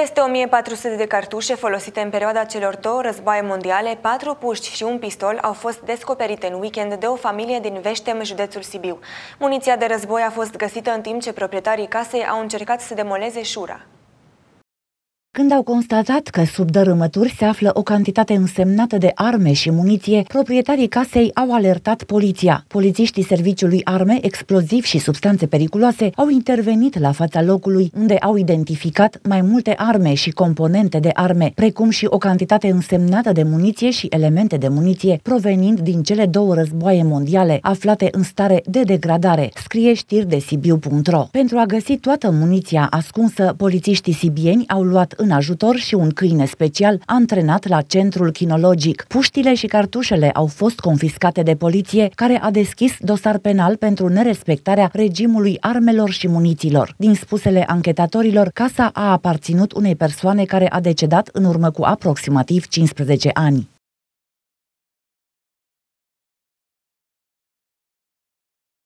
Peste 1400 de cartușe folosite în perioada celor două războaie mondiale, patru puști și un pistol au fost descoperite în weekend de o familie din Veștem, județul Sibiu. Muniția de război a fost găsită în timp ce proprietarii casei au încercat să demoleze șura când au constatat că sub dărâmături se află o cantitate însemnată de arme și muniție, proprietarii casei au alertat poliția. Polițiștii Serviciului Arme, exploziv și Substanțe Periculoase au intervenit la fața locului, unde au identificat mai multe arme și componente de arme, precum și o cantitate însemnată de muniție și elemente de muniție provenind din cele două războaie mondiale, aflate în stare de degradare, scrie știri de Sibiu.ro. Pentru a găsi toată muniția ascunsă, polițiștii sibieni au luat în în ajutor și un câine special antrenat la centrul chinologic. Puștile și cartușele au fost confiscate de poliție, care a deschis dosar penal pentru nerespectarea regimului armelor și muniților. Din spusele anchetatorilor, casa a aparținut unei persoane care a decedat în urmă cu aproximativ 15 ani.